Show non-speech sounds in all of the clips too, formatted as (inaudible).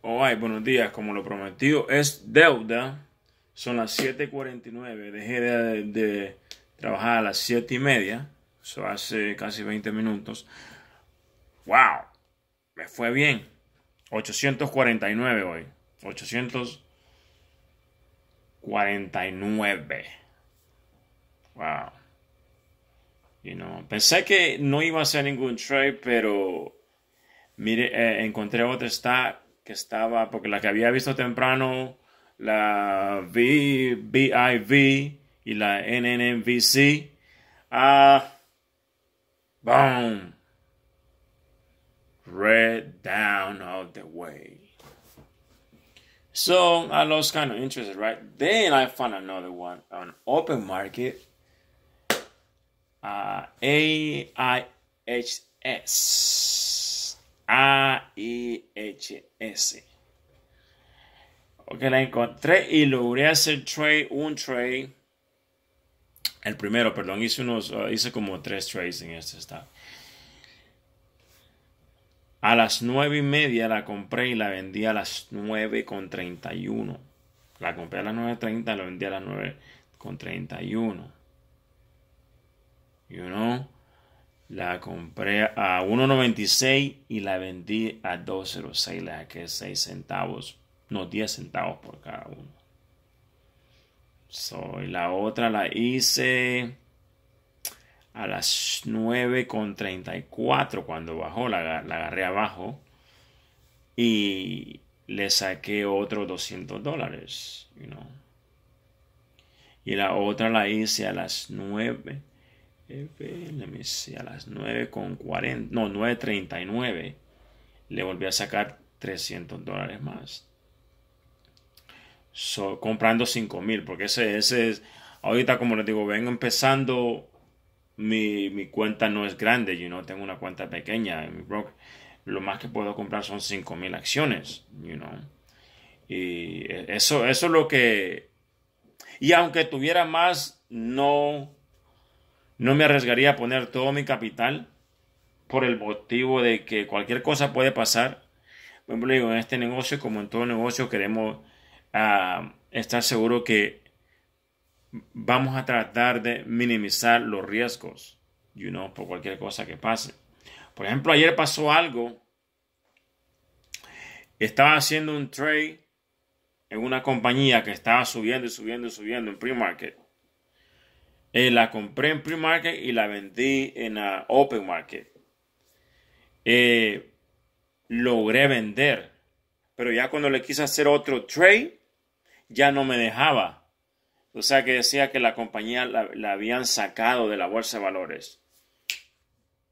Hola oh, buenos días, como lo prometido es deuda. Son las 7.49, dejé de, trabajar a las 7 y media, eso hace casi 20 minutos. ¡Wow! Me fue bien. 849 hoy. 849. Wow. You know, pensé que no iba a hacer ningún trade, pero mire, eh, encontré otra Está que estaba, porque la que había visto temprano, la v, y la NNVC. Ah, boom. Red down of the way. So I lost kind of interest, right? Then I found another one on open market. Uh, AIHS. A-I-H-S. Ok, la encontré y logré hacer trade, un trade. El primero, perdón, hice, unos, uh, hice como tres trades en este estado. A las nueve y media la compré y la vendí a las nueve con treinta y uno. La compré a las nueve y la vendí a las nueve con treinta y uno. You know? La compré a 1.96 y la vendí a 2.06. le saqué 6 centavos, no 10 centavos por cada uno. y la otra la hice a las 9.34 cuando bajó, la, agarré abajo y le saqué otros 200 dólares. Y la otra la hice a las 9. F, me a las 9.40, no, 9.39, le volví a sacar 300 dólares más. So, comprando 5.000, porque ese, es, ahorita como les digo, vengo empezando, mi, cuenta no es grande, yo no tengo una cuenta pequeña en broker. Lo más que puedo comprar son 5.000 acciones, Y e, eso, eso es lo que... Y aunque tuviera más, no no me arriesgaría a poner todo mi capital por el motivo de que cualquier cosa puede pasar. Por ejemplo, en este negocio, como en todo negocio, queremos ah, estar seguros que vamos a tratar de minimizar los riesgos, you know, por cualquier cosa que pase. Por ejemplo, ayer pasó algo. Estaba haciendo un trade en una compañía que estaba subiendo y subiendo y subiendo en pre-market. Eh, la compré en pre-market y la vendí en ah, open market. Eh, logré vender. Pero ya cuando le quise hacer otro trade, ya no me dejaba. O sea que decía que la compañía la, habían sacado de la bolsa de valores.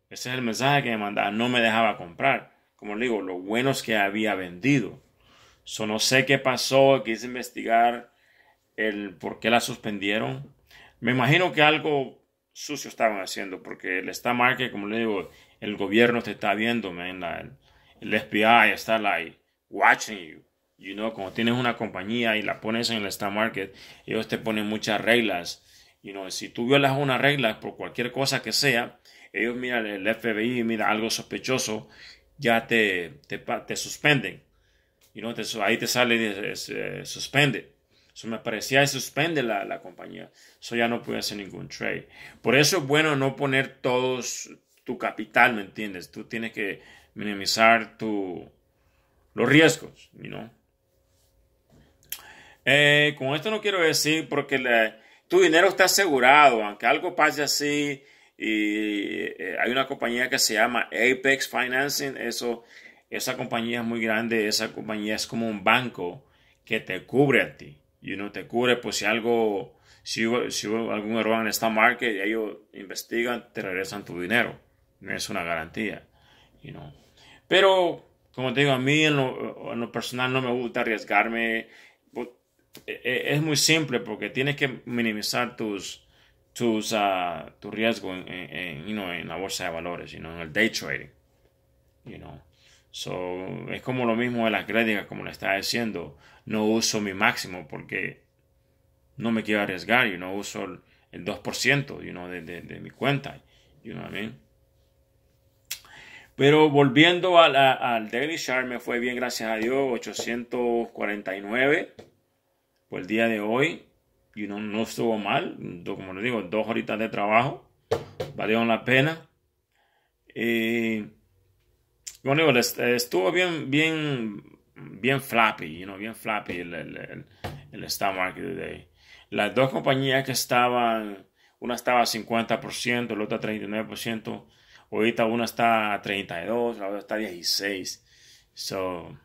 Ese es el mensaje que me mandaba. No me dejaba comprar. Como digo, lo buenos que había vendido. So, no sé qué pasó. Quise investigar el por qué la suspendieron me imagino que algo sucio estaban haciendo, porque el está market, como le digo, el gobierno te está viendo, el FBI está like watching you. You know, Como tienes una compañía y la pones en el stock market, ellos te ponen muchas reglas. You know, si tú violas una regla por cualquier cosa que sea, ellos miran el FBI, y mira algo sospechoso, ya te, te, suspenden. You know, te, ahí te sale eh, eh, suspende. Eso me parecía y suspende la, compañía. Eso ya no pude hacer ningún trade. Por eso es bueno no poner todos tu capital, ¿me entiendes? Tú tienes que minimizar tu, los riesgos, ¿no? Eh, con esto no quiero decir porque tu dinero está asegurado, aunque algo pase así, y eh, hay una compañía que se llama Apex Financing, eso, esa compañía es muy grande, esa compañía es como un banco que te cubre a ti. You know, te cubre, pues si algo, si hubo, algún error en esta market, y ellos investigan, te regresan tu dinero. No es una garantía. You know. Pero, como te digo, a mí en lo, personal no me gusta arriesgarme. Pues, e, e, es muy simple porque tienes que minimizar tus, tus, ah, tu riesgo en, en, la bolsa de valores, you know, en el day trading. You know. So, es como lo mismo de las críticas, como le estaba diciendo. No uso mi máximo porque no me quiero arriesgar. Yo no uso el, 2% de, mi cuenta. You know Pero volviendo al, al Daily Shark me fue bien, gracias a Dios. 849 por el día de hoy. y no estuvo mal. Como les digo, dos horitas de trabajo. Valieron la pena. Eh, bueno, eh, estuvo bien, bien, bien flappy, you know, bien flappy el, el, el stock market today. Las dos compañías que estaban, una estaba a 50%, la otra 39%, ahorita una está a 32, la otra está a 16. So,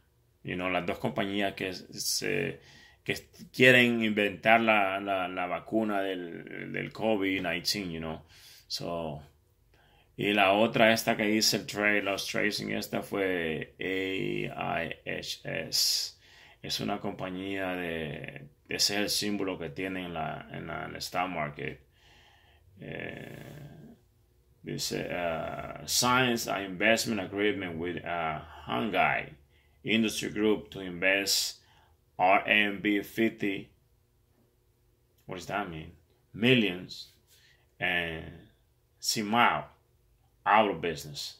you know, las dos compañías que se que quieren inventar la, la, la vacuna del, del COVID-19, you know. So, y la otra, esta que hice el trade, los tracing, esta fue AIHS. Es una compañía de. Ese es el símbolo que tiene en la, en el stock market. Eh, dice: uh, Signs an investment agreement with uh, Hangai Industry Group to invest RMB 50. What does that mean? Millions. And Simao business.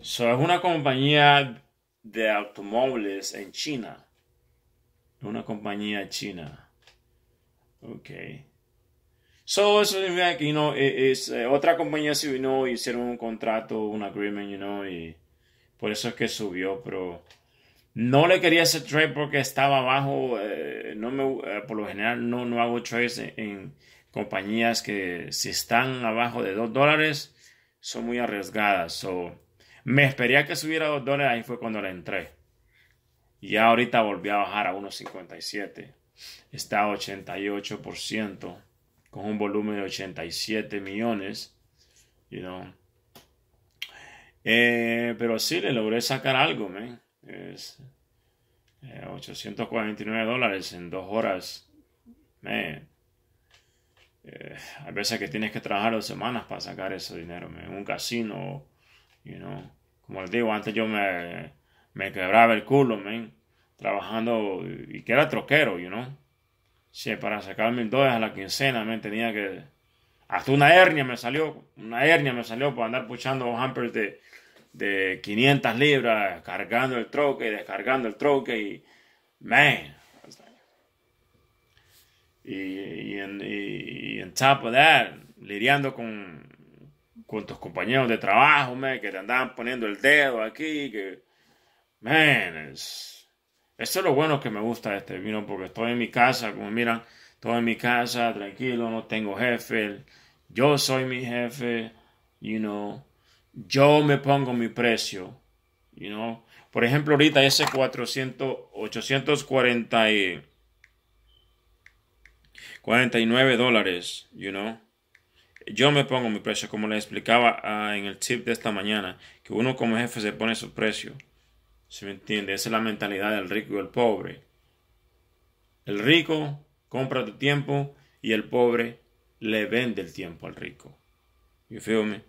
So, es una compañía de automóviles en China. Una compañía china. Ok. So, eso significa que, you e, es, eh, otra compañía se vino, hicieron un contrato, un agreement, you know, y por eso es que subió, pero no le quería hacer trade porque estaba abajo. Eh, no me, eh, por lo general, no, no hago trades en, compañías que si están abajo de 2 dólares, son muy arriesgadas. So, me espería que subiera dos dólares, ahí fue cuando la entré. Y ahorita volví a bajar a 1.57. Está a 88%, con un volumen de 87 millones. You know. Eh, pero sí, le logré sacar algo, man. Es, 849 eh, dólares en dos horas. Man. Eh, hay veces que tienes que trabajar dos semanas para sacar ese dinero en un casino, you know. Como les digo, antes yo me, me quebraba el culo, man, trabajando y que era troquero, you know. Sí, para sacar mil dólares a la quincena, me tenía que... Hasta una hernia me salió, una hernia me salió por andar puchando hampers de, de 500 libras, cargando el troque, descargando el troque y... Man, y, y, en, en top of that, lidiando con, con tus compañeros de trabajo, que te andaban poniendo el dedo aquí, que... Man, eso es lo bueno que me gusta este vino, porque estoy en mi casa, como miran, estoy en mi casa, tranquilo, no tengo jefe, yo soy mi jefe, you know, yo me pongo mi precio, you know. Por ejemplo, ahorita ese 400, 840... Y, 49 dólares, you know. Yo me pongo mi precio, como le explicaba ah, en el chip de esta mañana, que uno como jefe se pone su precio. ¿Se me entiende? Esa es la mentalidad del rico y el pobre. El rico compra tu tiempo y el pobre le vende el tiempo al rico. You feel me?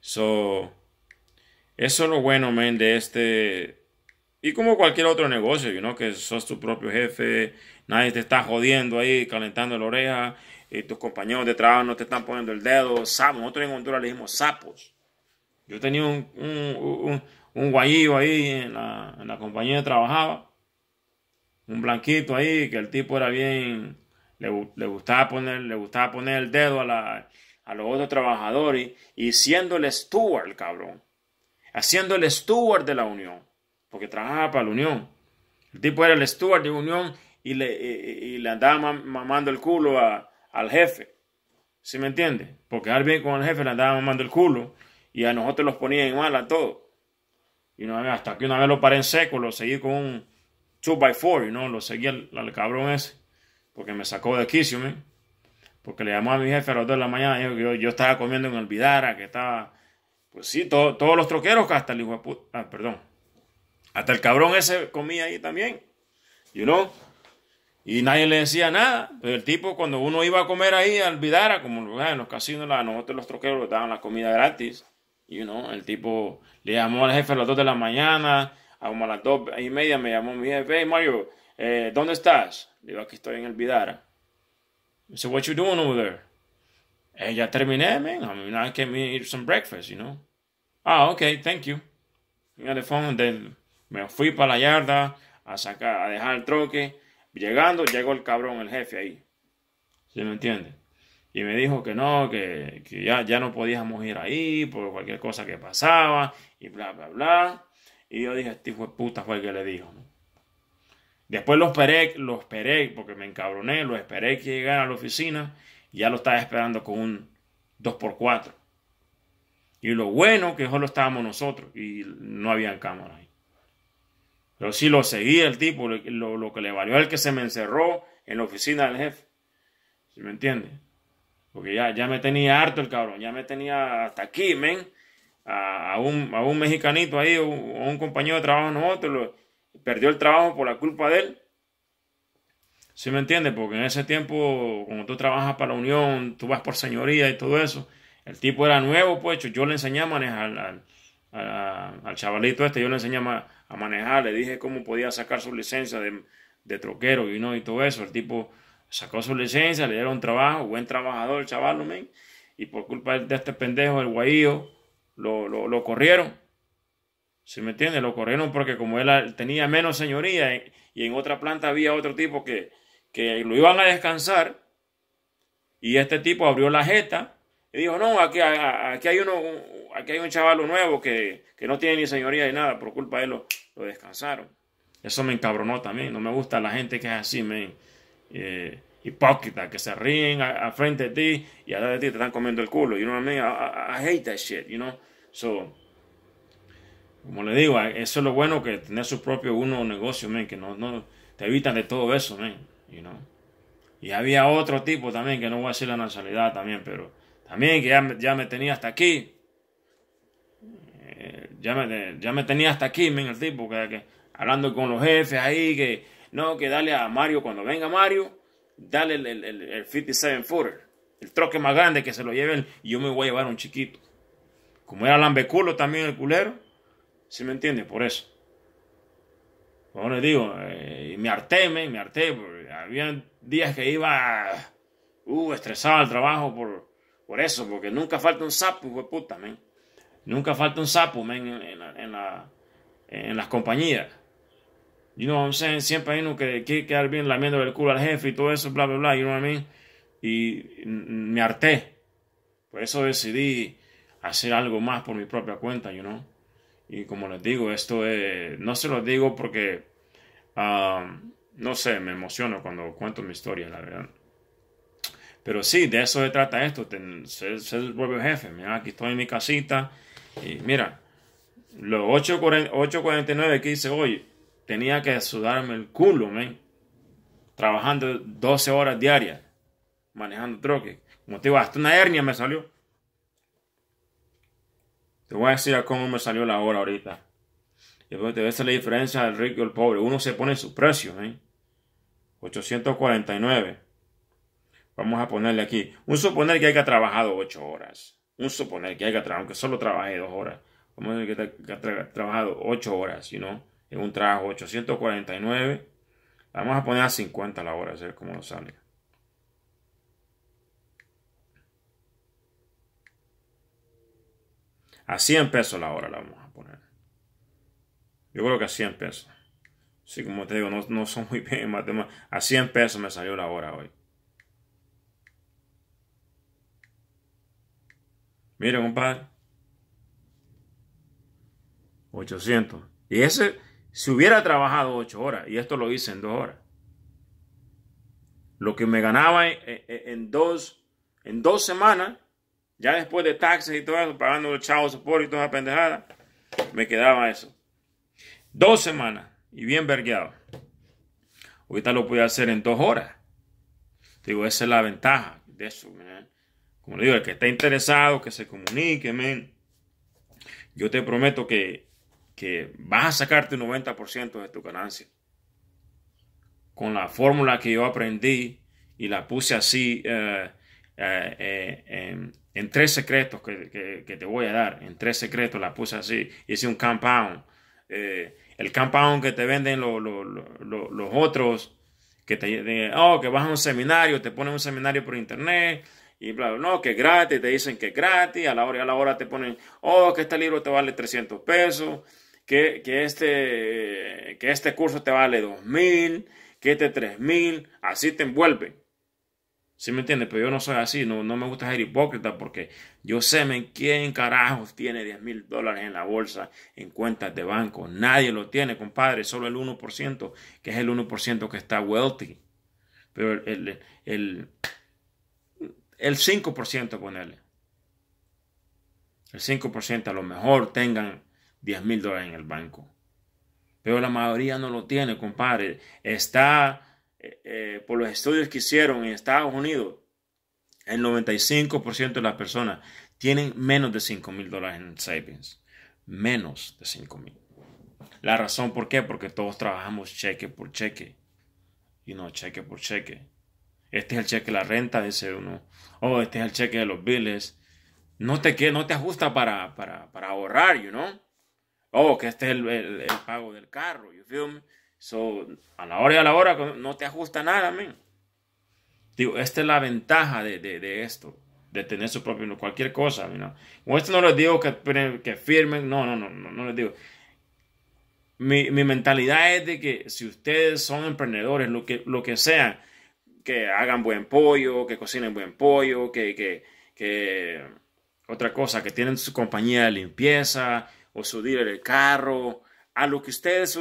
So, eso es lo bueno, man, de este. Y como cualquier otro negocio, you know, que sos tu propio jefe, nadie te está jodiendo ahí, calentando la oreja, y tus compañeros de trabajo no te están poniendo el dedo, sapos, nosotros en Honduras le dijimos sapos. Yo tenía un, un, ahí en la, compañía que trabajaba, un blanquito ahí, que el tipo era bien, le, gustaba, poner, le gustaba poner el dedo a, la, a los otros trabajadores y siendo el steward, cabrón, haciendo el steward de la unión, porque trabajaba para la unión. El tipo era el steward de unión y le, y, le andaba mamando el culo al jefe. ¿Sí me entiende? Porque al bien con el jefe le andaba mamando el culo y a nosotros los ponía en mala a todos. Y no, hasta que una vez lo paré en seco, lo seguí con un 2x4, ¿no? Lo seguí al, cabrón ese, porque me sacó de quicio, ¿me? Porque le llamó a mi jefe a las 2 de la mañana yo, estaba comiendo en Olvidara, que estaba. Pues sí, todos los troqueros, hasta el hijo de puta. Ah, perdón. Hasta el cabrón ese comía ahí también. You know? Y nadie le decía nada. pero El tipo, cuando uno iba a comer ahí al Vidara, como en los casinos, a nosotros los troqueros le daban la comida gratis. Y you know, el tipo le llamó al jefe a las 2 de la mañana, a como a las 2 y media me llamó mi jefe, hey Mario, eh, ¿dónde estás? Le digo, aquí estoy en el Vidara. Me dice, what you doing over there? Eh, ya terminé, man. I mean, I came eat some breakfast, you know. Ah, ok, thank you. me fui para la yarda a sacar, a dejar el troque Llegando, llegó el cabrón, el jefe ahí. ¿se me entiende? Y me dijo que no, que, ya, ya no podíamos ir ahí por cualquier cosa que pasaba y bla, bla, bla. Y yo dije, este hijo puta fue el que le dijo. Después lo esperé, lo esperé, porque me encabroné, lo esperé que llegara a la oficina y ya lo estaba esperando con un 2x4. Y lo bueno que solo estábamos nosotros y no habían cámaras ahí. Pero sí lo seguía el tipo, lo, que le valió el que se me encerró en la oficina del jefe. ¿Sí me entiende? Porque ya, ya me tenía harto el cabrón, ya me tenía hasta aquí, men. A, un, a un mexicanito ahí, o un, compañero de trabajo nosotros, perdió el trabajo por la culpa de él. ¿Sí me entiende? Porque en ese tiempo, cuando tú trabajas para la Unión, tú vas por señoría y todo eso. El tipo era nuevo, pues yo le enseñaba a manejar al, chavalito este, yo le enseñaba a manejar, le dije cómo podía sacar su licencia de, troquero y no y todo eso. El tipo sacó su licencia, le dieron trabajo, buen trabajador el chaval, y por culpa de este pendejo, el guayo lo, lo, corrieron. ¿se me entiende? Lo corrieron porque como él tenía menos señoría eh, y en otra planta había otro tipo que, que lo iban a descansar y este tipo abrió la jeta y dijo, no, aquí, aquí hay, uno, aquí hay un chaval nuevo que, que no tiene ni señoría ni nada, por culpa de él lo descansaron. Eso me encabronó también. No me gusta la gente que es así, men. Eh, hipócrita, que se ríen a, frente de ti y a la de ti te están comiendo el culo. You know what I mean? I, hate that shit, you know? So, como le digo, eso es lo bueno que tener su propio uno negocio, men, que no, no te evitan de todo eso, men, you know? Y había otro tipo también, que no voy a decir la nacionalidad también, pero también que ya me tenía hasta aquí ya me, tenía hasta aquí, men, el tipo, que, hablando con los jefes ahí, que no, que dale a Mario, cuando venga Mario, dale el, el, el, 57 footer, el troque más grande que se lo lleven, y yo me voy a llevar un chiquito. Como era lambeculo también el culero, ¿sí me entiende Por eso. Como les digo, eh, me harté, men, me harté, había días que iba uh, estresado al trabajo por, por eso, porque nunca falta un sapo, hijo puta, men. Nunca falta un sapo, en, en, la, en, las compañías. You know what Siempre hay uno que quiere quedar bien lamiendo el culo al jefe y todo eso, bla, bla, bla. You know what I Y me harté. Por eso decidí hacer algo más por mi propia cuenta, you know? Y como les digo, esto No se los digo porque... Um, no sé, me emociono cuando cuento mi historia, la verdad. Pero sí, de eso se trata esto. Ser, ser el propio jefe. Mira, aquí estoy en mi casita y mira, los 8.49 que hice hoy, tenía que sudarme el culo, ¿eh? Trabajando 12 horas diarias, manejando troque. Como te digo, hasta una hernia me salió. Te voy a decir cómo me salió la hora ahorita. Y después pues, te ves la diferencia del rico y el pobre. Uno se pone su precio, ¿eh? 849. Vamos a ponerle aquí. Un suponer que hay que trabajar 8 horas un suponer que haya trabajar, aunque solo trabajé dos horas, vamos a decir que, ha trabajado ocho horas, si no, en un trabajo 849, vamos a poner a 50 la hora, a ver cómo nos sale. A 100 pesos la hora la vamos a poner. Yo creo que a 100 pesos. Sí, como te digo, no, no son muy bien en matemáticas. A 100 pesos me salió la hora hoy. Mira, compadre. 800. Y ese, si hubiera trabajado 8 horas, y esto lo hice en 2 horas, lo que me ganaba en, en, dos, en dos semanas, ya después de taxes y todo eso, pagando los chavos, por y toda esa pendejada, me quedaba eso. Dos semanas y bien vergueado. Ahorita lo podía hacer en dos horas. Digo, esa es la ventaja de eso. Como le digo, el que está interesado, que se comunique, men. Yo te prometo que, que vas a sacarte un 90% de tu ganancia. Con la fórmula que yo aprendí y la puse así eh, eh, eh, en tres secretos que, te voy a dar. En tres secretos la puse así. Hice un compound. el compound que te venden los otros, que te oh, que vas a un seminario, te ponen un seminario por internet, y bla, no, que es gratis, te dicen que es gratis, a la hora y a la hora te ponen, oh, que este libro te vale 300 pesos, que, este, que este curso te vale 2000, que este 3000, así te envuelven. ¿Sí me entiendes? Pero yo no soy así, no, no me gusta ser hipócrita porque yo sé quién carajos tiene 10 mil dólares en la bolsa, en cuentas de banco. Nadie lo tiene, compadre, solo el 1%, que es el 1% que está wealthy. Pero el, el el 5% con él. El 5% a lo mejor tengan 10 mil dólares en el banco. Pero la mayoría no lo tiene, compadre. Está, eh, eh, por los estudios que hicieron en Estados Unidos, el 95% de las personas tienen menos de 5 mil dólares en savings. Menos de 5 mil. La razón por qué, porque todos trabajamos cheque por cheque. Y no cheque por cheque este es el cheque de la renta, dice uno, oh, este es el cheque de los biles, no te, no te ajusta para, para, ahorrar, you know? oh, que este es el, pago del carro, you feel me? So, a la hora y a la hora no te ajusta nada, men. Digo, esta es la ventaja de, esto, de tener su propio, cualquier cosa, you know? O esto no les digo que, que firmen, no, no, no, no, les digo. Mi, mi mentalidad es de que si ustedes son emprendedores, lo que, lo que que hagan buen pollo, que cocinen buen pollo, que, que, otra cosa, que tienen su compañía de limpieza o su dealer de carro, a lo que ustedes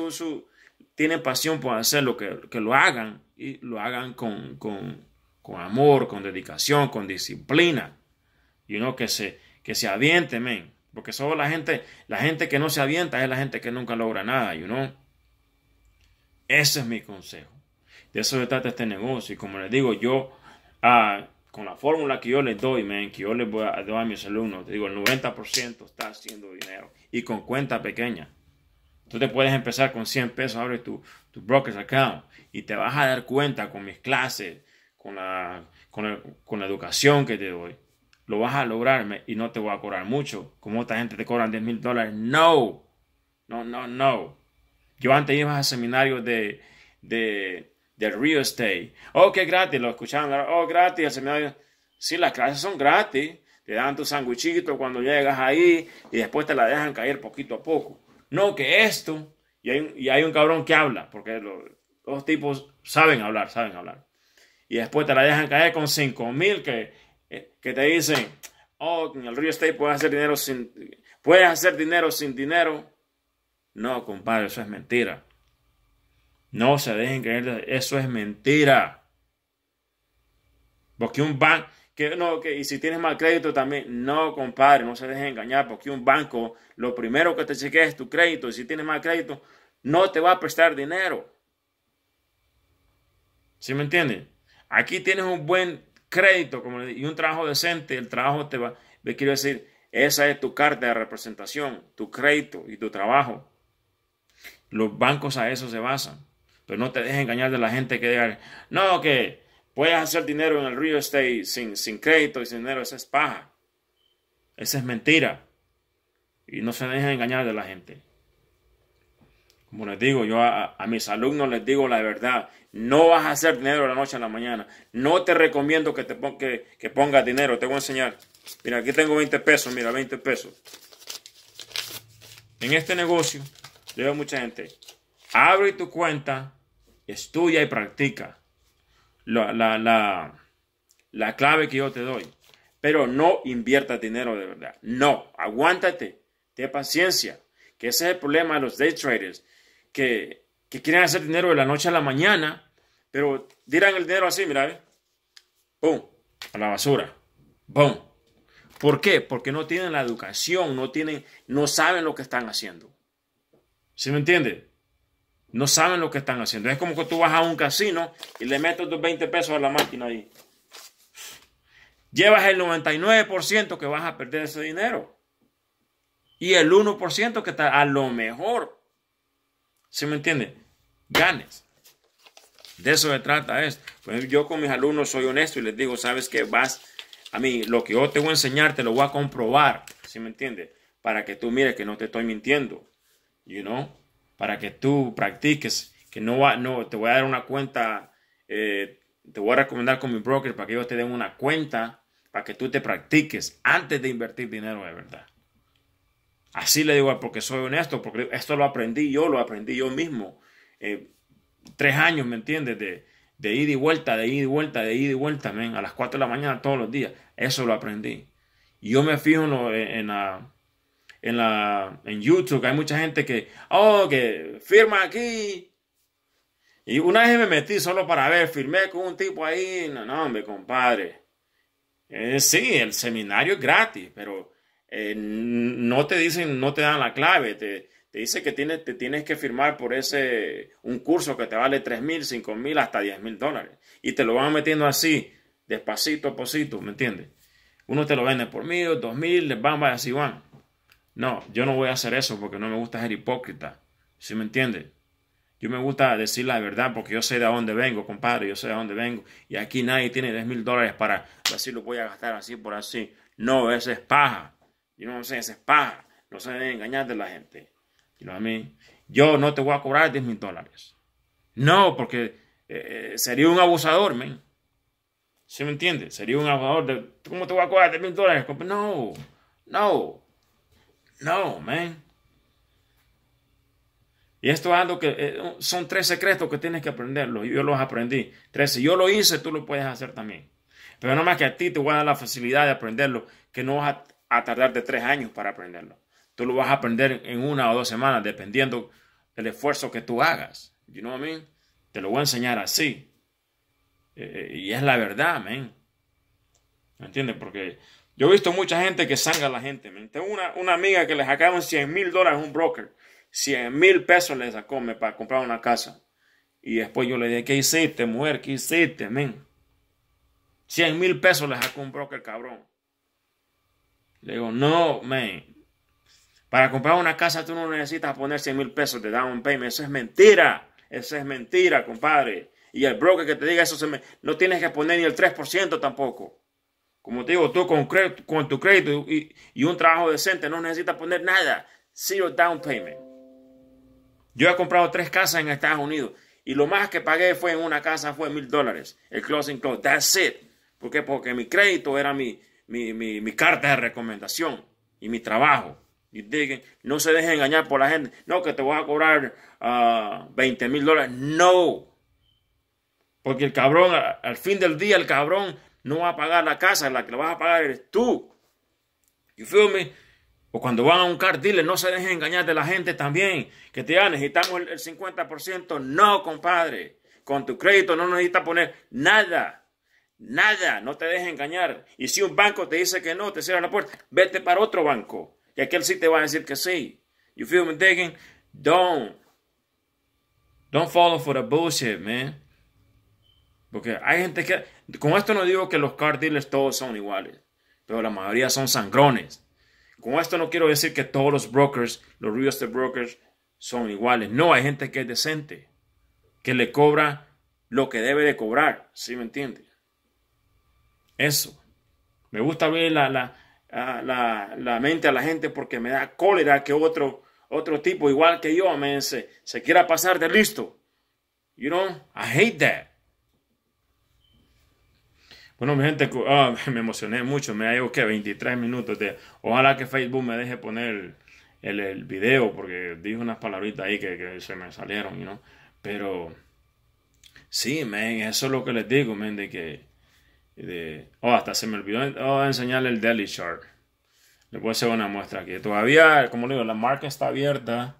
tienen pasión por hacerlo, que, que lo hagan y lo hagan con, amor, con dedicación, con disciplina. que se, que se men. Porque solo la gente, la gente que no se avienta es la gente que nunca logra nada, you know. Ese es mi consejo. De eso se trata este negocio. Y como les digo, yo, ah, con la fórmula que yo les doy, que yo les voy a dar a mis alumnos, te digo, el 90% está haciendo dinero y con cuenta pequeña. Tú te puedes empezar con 100 pesos, abres tu, tu broker's account y te vas a dar cuenta con mis clases, con la, con educación que te doy. Lo vas a lograr y no te voy a cobrar mucho. Como esta gente te cobran 10 mil dólares. No, no, no, no. Yo antes iba a seminarios de del real estate. Oh, que gratis, lo escucharon, Oh, gratis, el seminario. Sí, las clases son gratis. Te dan tu sanguichito cuando llegas ahí y después te la dejan caer poquito a poco. No, que esto. Y hay, un cabrón que habla, porque los, tipos saben hablar, saben hablar. Y después te la dejan caer con 5 mil que, eh, que te dicen, oh, en el real estate puedes hacer dinero sin, puedes hacer dinero sin dinero. No, compadre, eso es mentira. No se dejen creer, eso es mentira. Porque un banco, que no, y si tienes mal crédito también, no compadre, no se dejen engañar, porque un banco, lo primero que te chequea es tu crédito, y si tienes mal crédito, no te va a prestar dinero. ¿Sí me entienden? Aquí tienes un buen crédito como, y un trabajo decente, el trabajo te va, me quiero decir, esa es tu carta de representación, tu crédito y tu trabajo. Los bancos a eso se basan. Pero no te dejes engañar de la gente que diga, no, que puedes hacer dinero en el real estate sin, sin crédito y sin dinero. Esa es paja. Esa es mentira. Y no se dejes engañar de la gente. Como les digo, yo a, mis alumnos les digo la verdad. No vas a hacer dinero de la noche a la mañana. No te recomiendo que, te que, que pongas dinero. Te voy a enseñar. Mira, aquí tengo 20 pesos. Mira, 20 pesos. En este negocio, yo veo mucha gente. Abre tu cuenta, estudia y practica. La, clave que yo te doy. Pero no invierta dinero de verdad. No, aguántate. Ten paciencia. Que ese es el problema de los day traders. Que, quieren hacer dinero de la noche a la mañana. Pero dirán el dinero así, mira, A la basura. Boom. ¿Por qué? Porque no tienen la educación, no, tienen, no saben lo que están haciendo. ¿Sí me entiende? No saben lo que están haciendo. Es como que tú vas a un casino y le metes tus 20 pesos a la máquina ahí. Llevas el 99% que vas a perder ese dinero. Y el 1% que está a lo mejor, ¿sí me entiendes? Ganes. De eso se trata esto. Pues yo con mis alumnos soy honesto y les digo, ¿sabes que Vas a mí, lo que yo te voy a enseñar te lo voy a comprobar, ¿sí me entiende? Para que tú mires que no te estoy mintiendo, you know? para que tú practiques, que no, va, no te voy a dar una cuenta, eh, te voy a recomendar con mi broker para que ellos te den una cuenta, para que tú te practiques antes de invertir dinero de verdad. Así le digo, porque soy honesto, porque esto lo aprendí yo, lo aprendí yo mismo. Eh, tres años, ¿me entiendes? De, de ida y vuelta, de ir y vuelta, de ir y vuelta, a las 4 de la mañana todos los días. Eso lo aprendí. Yo me fijo en la en, la, en YouTube, hay mucha gente que, oh, que firma aquí. Y una vez me metí solo para ver, firmé con un tipo ahí, no, no, hombre, compadre. Eh, sí, el seminario es gratis, pero eh, no te dicen, no te dan la clave, te, te dice que tienes, te tienes que firmar por ese, un curso que te vale 3 mil, 5 mil, hasta 10 mil dólares. Y te lo van metiendo así, despacito a posito, ¿me entiendes? Uno te lo vende por mil, dos mil, les van, así van. No, yo no voy a hacer eso porque no me gusta ser hipócrita. ¿Sí me entiende? Yo me gusta decir la verdad porque yo sé de dónde vengo, compadre, yo sé de dónde vengo. Y aquí nadie tiene 10 mil dólares para decirlo lo voy a gastar así por así. No, esa es paja. Yo no sé, Ese es paja. No se debe engañar de la gente. You know Yo no te voy a cobrar 10 mil dólares. No, porque eh, eh, sería un abusador, men. ¿Sí me entiende? Sería un abusador. De, ¿Cómo te voy a cobrar 10 mil dólares? No, no. No, man. Y esto es algo que eh, son tres secretos que tienes que aprenderlos. Yo los aprendí. Tres, si yo lo hice, tú lo puedes hacer también. Pero no más que a ti te voy a dar la facilidad de aprenderlo, que no vas a, tardar de tres años para aprenderlo. Tú lo vas a aprender en una o dos semanas, dependiendo del esfuerzo que tú hagas. You know what I mean? Te lo voy a enseñar así. Eh, eh, y es la verdad, man. ¿Me entiendes? Porque yo he visto mucha gente que sangra a la gente. una, una, amiga que le sacaron 100 mil dólares a un broker. 100 mil pesos le sacó para comprar una casa. Y después yo le dije, ¿qué hiciste, mujer? ¿Qué hiciste, men? 100 mil pesos le sacó un broker, cabrón. Le digo, no, man. Para comprar una casa tú no necesitas poner 100 mil pesos de down payment. Eso es mentira. Eso es mentira, compadre. Y el broker que te diga eso, se me, no tienes que poner ni el 3% tampoco. Como te digo, tú con, tu crédito y, un trabajo decente no necesitas poner nada. Zero down payment. Yo he comprado tres casas en Estados Unidos y lo más que pagué fue en una casa fue mil dólares. El closing close. That's it. ¿Por qué? Porque mi crédito era mi, mi, carta de recomendación y mi trabajo. Y digan, no se dejen engañar por la gente. No, que te voy a cobrar 20 ah, mil dólares. No. Porque el cabrón, al fin del día, el cabrón no va a pagar la casa, la que la vas a pagar eres tú. You feel me? O cuando van a un car no se dejen engañar de la gente también. Que te dan, necesitamos el 50%. No, compadre. Con tu crédito no necesitas poner nada. Nada. No te dejes engañar. Y si un banco te dice que no, te cierra la puerta, vete para otro banco. Y aquel sí te va a decir que sí. You feel me Don't. Don't follow for the bullshit, man. Porque hay gente que con esto no digo que los car dealers todos son iguales, pero la mayoría son sangrones. Con esto no quiero decir que todos los brokers, los real estate brokers, son iguales. No, hay gente que es decente, que le cobra lo que debe de cobrar, ¿sí me entiende? Eso. Me gusta abrir la, la, mente a la gente porque me da cólera que otro, otro tipo igual que yo, se, se quiera pasar de listo. You know, I hate that. Bueno, mi gente, (laughs) ah, me emocioné mucho. Me llevo que 23 minutos. De, ojalá que Facebook me deje poner el, video porque dije unas palabritas ahí que, se me salieron, ¿no? Pero sí, men, eso es lo que les digo, men, de que. oh, hasta se me olvidó a oh, enseñarle el daily chart. Le voy a hacer una muestra aquí. Todavía, como digo, la marca está abierta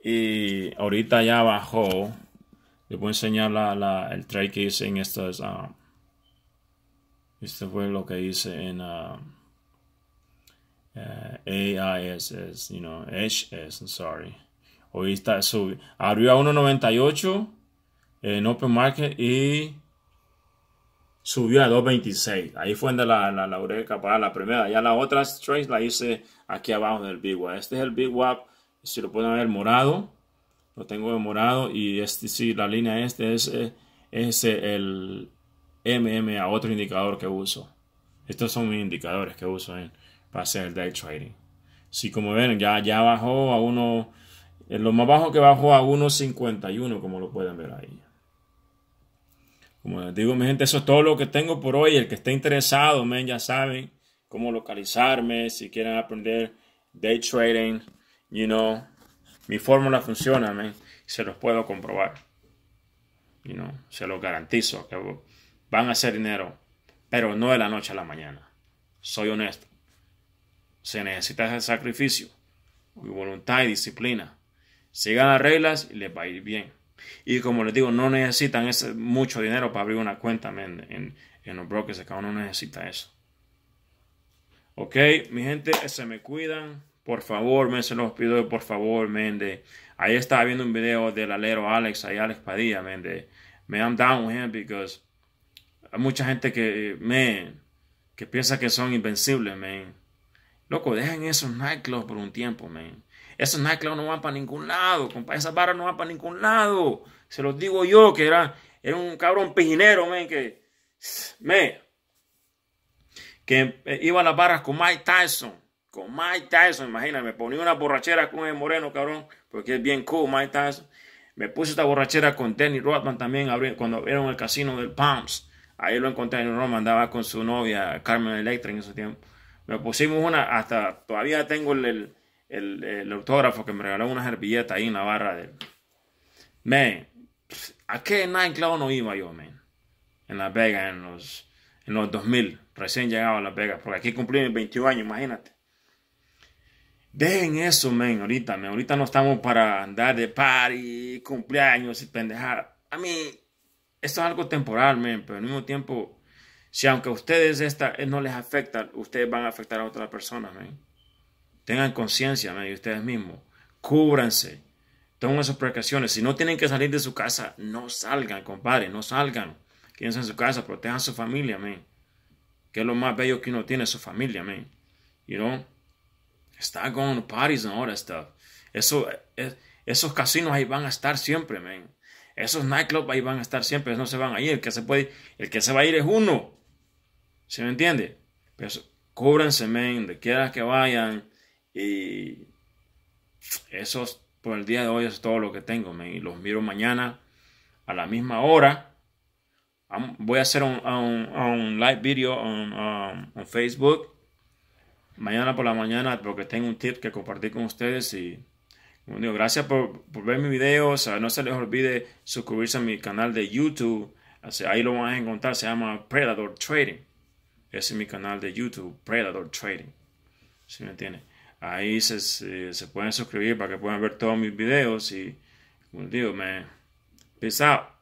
y ahorita ya bajó. Le voy a enseñar el trade que hice en estas. Ah, este fue lo que hice en uh, uh, AISS, you know, HS, sorry. Hoy está Abrió a 1.98 en Open Market y subió a 2.26. Ahí fue donde la, la, para la primera. Ya la otra trace la hice aquí abajo en el Big Wap. Este es el Big Wap, si lo pueden ver, morado. Lo tengo de morado y este, la línea este es, eh, es el MM a otro indicador que uso. Estos son mis indicadores que uso para hacer el day trading. Si como ven, ya, ya bajó a uno, eh, lo más bajo que bajó a 1.51, como lo pueden ver ahí. Como les digo, mi gente, eso es todo lo que tengo por hoy. El que esté interesado, men, ya saben cómo localizarme, si quieren aprender day trading, you know, mi fórmula funciona, men, se los puedo comprobar. You know, se los garantizo que van a hacer dinero, pero no de la noche a la mañana. Soy honesto. Se necesita ese sacrificio, voluntad y disciplina. Sigan las reglas y les va a ir bien. Y como les digo, no necesitan ese mucho dinero para abrir una cuenta en, los brokers. Acá uno necesita eso. Ok, mi gente, se me cuidan. Por favor, me se los pido, por favor, mende. Ahí estaba viendo un video del alero Alex, ahí Alex Padilla, mende. Me I'm down with him because hay mucha gente que, me que piensa que son invencibles, man. Loco, dejen esos nightclubs por un tiempo, man. Esos nightclubs no van para ningún lado, Esas barras no van para ningún lado. Se los digo yo, que era, un cabrón pijinero, man, que... Me, que eh, iba a las barras con Mike Tyson. Con Mike Tyson, imagínate, me ponía una borrachera con el moreno, cabrón, porque es bien cool, Mike Tyson. Me puse esta borrachera con Danny Rodman también cuando abrieron el casino del Palms. Ahí lo encontré, en Roma andaba con su novia, Carmen Electra, en ese tiempo. Me pusimos una, hasta todavía tengo el, el, el, autógrafo que me regaló una servilleta ahí en la barra de... Man, ¿a qué nightclub no iba yo, man? En Las Vegas, en los, en los 2000, recién llegado a Las Vegas, porque aquí cumplí mis 21 años, imagínate. Dejen eso, men, ahorita, men. Ahorita no estamos para andar de party, cumpleaños y pendejar A mí, esto es algo temporal, men, pero al mismo tiempo, si aunque a ustedes esta eh, no les afecta, ustedes van a afectar a otra persona, man. Tengan conciencia, de ustedes mismos. Cúbranse. Tomen sus precauciones. Si no tienen que salir de su casa, no salgan, compadre, no salgan. Quédense en su casa, protejan su familia, men. Que es lo más bello que uno tiene, su familia, men. You know? Start going to parties and all that stuff. Eso, eh, eh, esos casinos ahí van a estar siempre, men. Esos nightclubs ahí van a estar siempre, no se van a ir. El que se puede, el que se va a ir es uno. ¿Se me entiende? Pero pues, cúbranse, men, de quieras que vayan. Y eso por el día de hoy es todo lo que tengo, men. los miro mañana a la misma hora. Voy a hacer un, un, live video um, en Facebook. Mañana por la mañana porque tengo un tip que compartir con ustedes y gracias por, ver mis videos. no se les olvide suscribirse a mi canal de YouTube. ahí lo van a encontrar. Se llama Predator Trading. Ese es mi canal de YouTube, Predator Trading. ¿si me Ahí se, pueden suscribir para que puedan ver todos mis videos. Y, un día, man, peace out.